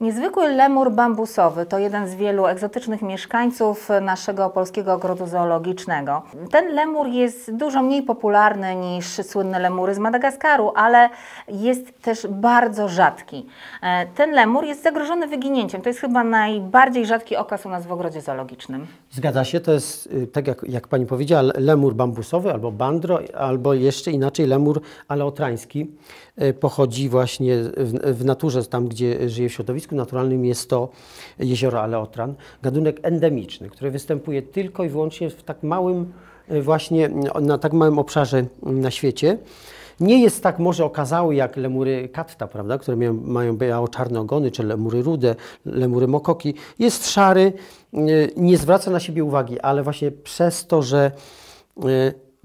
Niezwykły lemur bambusowy to jeden z wielu egzotycznych mieszkańców naszego polskiego ogrodu zoologicznego. Ten lemur jest dużo mniej popularny niż słynne lemury z Madagaskaru, ale jest też bardzo rzadki. E, ten lemur jest zagrożony wyginięciem. To jest chyba najbardziej rzadki okaz u nas w ogrodzie zoologicznym. Zgadza się, to jest y, tak jak, jak pani powiedziała, lemur bambusowy albo bandro, albo jeszcze inaczej lemur aleotrański. E, pochodzi właśnie w, w naturze, tam gdzie żyje w środowisku środowisku naturalnym jest to jezioro Aleotran, Gadunek endemiczny, który występuje tylko i wyłącznie w tak małym e, właśnie, e, na tak małym obszarze na świecie. Nie jest tak może okazały jak lemury katta, prawda, które mają, mają biało-czarne ogony, czy lemury rude, lemury mokoki. Jest szary, e, nie zwraca na siebie uwagi, ale właśnie przez to, że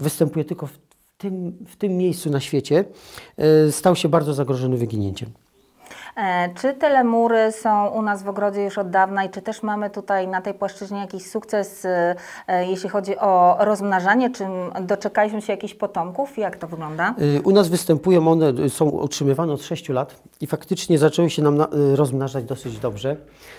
występuje tylko w tym, w tym miejscu na świecie, stał się bardzo zagrożony wyginięciem. E, czy lemury są u nas w ogrodzie już od dawna i czy też mamy tutaj na tej płaszczyźnie jakiś sukces, e, e, jeśli chodzi o rozmnażanie? Czy doczekaliśmy się jakichś potomków? Jak to wygląda? U nas występują one, są utrzymywane od 6 lat i faktycznie zaczęły się nam rozmnażać dosyć dobrze.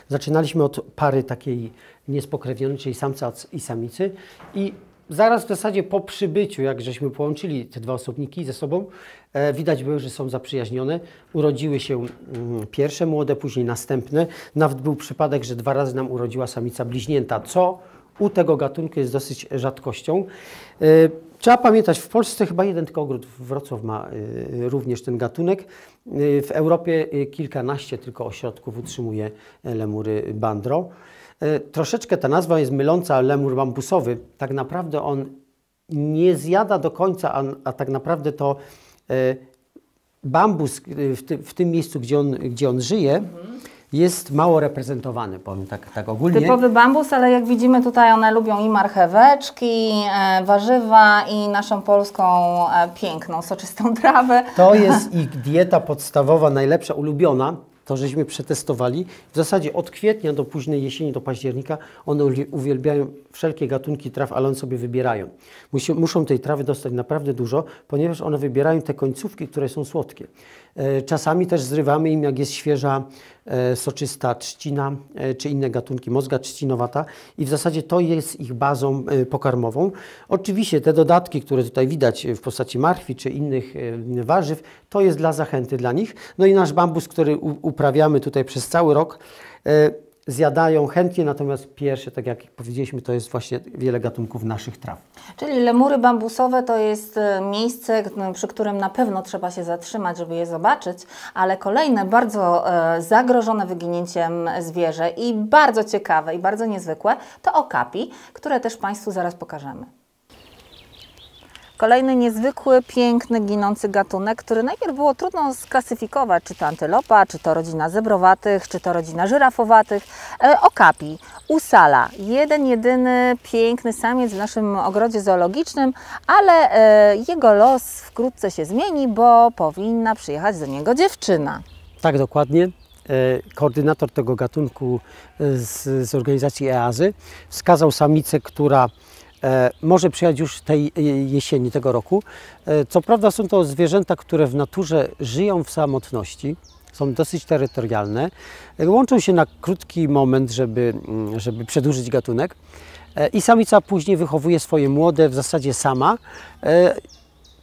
Zaczynaliśmy od pary takiej niespokrewnionej, czyli samca i samicy i zaraz w zasadzie po przybyciu, jak żeśmy połączyli te dwa osobniki ze sobą, e, widać było, że są zaprzyjaźnione. Urodziły się mm, pierwsze młode, później następne. Nawet był przypadek, że dwa razy nam urodziła samica bliźnięta, co u tego gatunku jest dosyć rzadkością. E, trzeba pamiętać, w Polsce chyba jeden tylko ogród Wrocław ma y, również ten gatunek. Y, w Europie y, kilkanaście tylko ośrodków utrzymuje lemury bandro. E, troszeczkę ta nazwa jest myląca, lemur bambusowy. Tak naprawdę on nie zjada do końca, a, a tak naprawdę to e, bambus e, w, ty, w, tym miejscu, gdzie on, gdzie on żyje, mhm. jest mało reprezentowany, powiem tak, tak ogólnie. Typowy bambus, ale jak widzimy tutaj one lubią i marcheweczki, e, warzywa i naszą polską e, piękną, soczystą trawę. To jest ich dieta podstawowa, najlepsza, ulubiona to żeśmy przetestowali. W zasadzie od kwietnia do późnej jesieni, do października one uwielbiają wszelkie gatunki traw, ale one sobie wybierają. Musi, muszą tej trawy dostać naprawdę dużo, ponieważ one wybierają te końcówki, które są słodkie. E, czasami też zrywamy im, jak jest świeża, e, soczysta trzcina e, czy inne gatunki, mózga trzcinowata i w zasadzie to jest ich bazą pokarmową. Oczywiście te dodatki, które tutaj widać w postaci marchwi czy innych warzyw, to jest dla zachęty dla nich. No i nasz bambus, który uprawiamy tutaj przez cały rok, zjadają chętnie, natomiast pierwsze, tak jak powiedzieliśmy, to jest właśnie wiele gatunków naszych traw. Czyli lemury bambusowe to jest e, miejsce, no, przy którym na pewno trzeba się zatrzymać, żeby je zobaczyć, ale kolejne bardzo e, zagrożone wyginięciem zwierzę i bardzo ciekawe i bardzo niezwykłe to okapi, które też Państwu zaraz pokażemy. Kolejny niezwykły, piękny, ginący gatunek, który najpierw było trudno sklasyfikować, czy to antylopa, czy to rodzina zebrowatych, czy to rodzina żyrafowatych. E, Okapi, usala, jeden jedyny piękny samiec w naszym ogrodzie zoologicznym, ale e, jego los wkrótce się zmieni, bo powinna przyjechać do niego dziewczyna. Tak, dokładnie e, koordynator tego gatunku z, z organizacji EAZY wskazał samicę, która E, może przyjechać już tej e, jesieni tego roku. E, co prawda są to zwierzęta, które w naturze żyją w samotności, są dosyć terytorialne, łączą się na krótki moment, żeby, mm, żeby przedłużyć gatunek. I samica później wychowuje swoje młode w zasadzie sama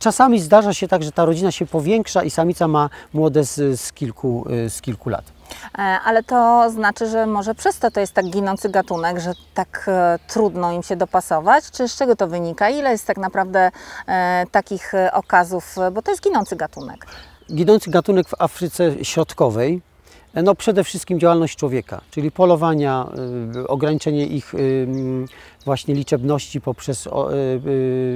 Czasami zdarza się tak, że ta rodzina się powiększa i samica ma młode z, z kilku, y, z kilku lat. E, ale to znaczy, że może przez to to jest tak ginący gatunek, że tak e, trudno im się dopasować? Czy z czego to wynika? Ile jest tak naprawdę e, takich okazów? Bo to jest ginący gatunek. Ginący gatunek w Afryce Środkowej, no przede wszystkim działalność człowieka, czyli polowania, y, ograniczenie ich y, właśnie liczebności poprzez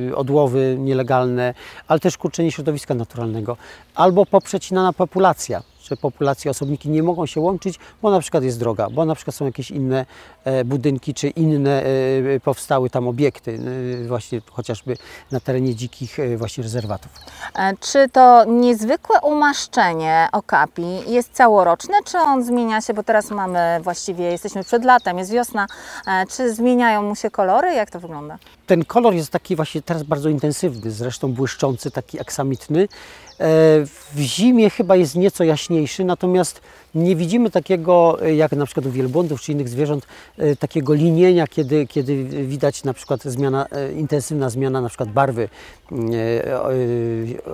y, odłowy nielegalne, ale też kurczenie środowiska naturalnego albo poprzecinana populacja że populacje, osobniki nie mogą się łączyć, bo na przykład jest droga, bo na przykład są jakieś inne e, budynki czy inne e, powstały tam obiekty, e, właśnie chociażby na terenie dzikich właśnie rezerwatów. Czy to niezwykłe umaszczenie okapi jest całoroczne, czy on zmienia się, bo teraz mamy właściwie, jesteśmy przed latem, jest wiosna, czy zmieniają mu się kolory, jak to wygląda? Ten kolor jest taki właśnie teraz bardzo intensywny, zresztą błyszczący, taki aksamitny. W zimie chyba jest nieco jaśniejszy, mniejszy, natomiast nie widzimy takiego, e, jak na przykład u wielbłądów czy innych zwierząt, e, takiego linienia, kiedy, kiedy widać na przykład zmiana, e, intensywna zmiana na przykład barwy mm,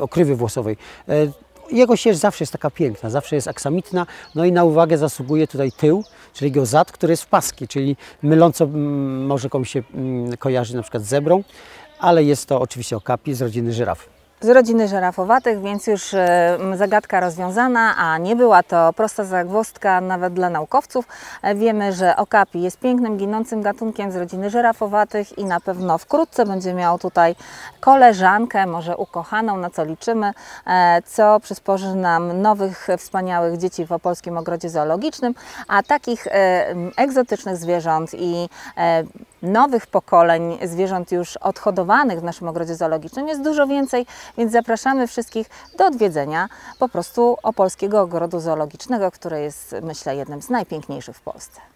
okrywy włosowej jego sierść zawsze jest taka piękna, zawsze jest aksamitna, no i na uwagę zasługuje tutaj tył, czyli jego zad, który jest w paski, czyli myląco może komuś się mm, kojarzy na przykład z zebrą, ale jest to oczywiście okapi z rodziny żyraf z rodziny żerafowatych, więc już e, zagadka rozwiązana, a nie była to prosta zagwozdka nawet dla naukowców. E, wiemy, że okapi jest pięknym, ginącym gatunkiem z rodziny żerafowatych i na pewno wkrótce będzie miał tutaj koleżankę, może ukochaną, na co liczymy, e, co przysporzy nam nowych, wspaniałych dzieci w Opolskim Ogrodzie Zoologicznym, a takich egzotycznych zwierząt i nowych pokoleń zwierząt już odhodowanych w naszym ogrodzie zoologicznym jest dużo więcej, więc zapraszamy wszystkich do odwiedzenia po prostu Opolskiego Ogrodu Zoologicznego, który jest myślę jednym z najpiękniejszych w Polsce.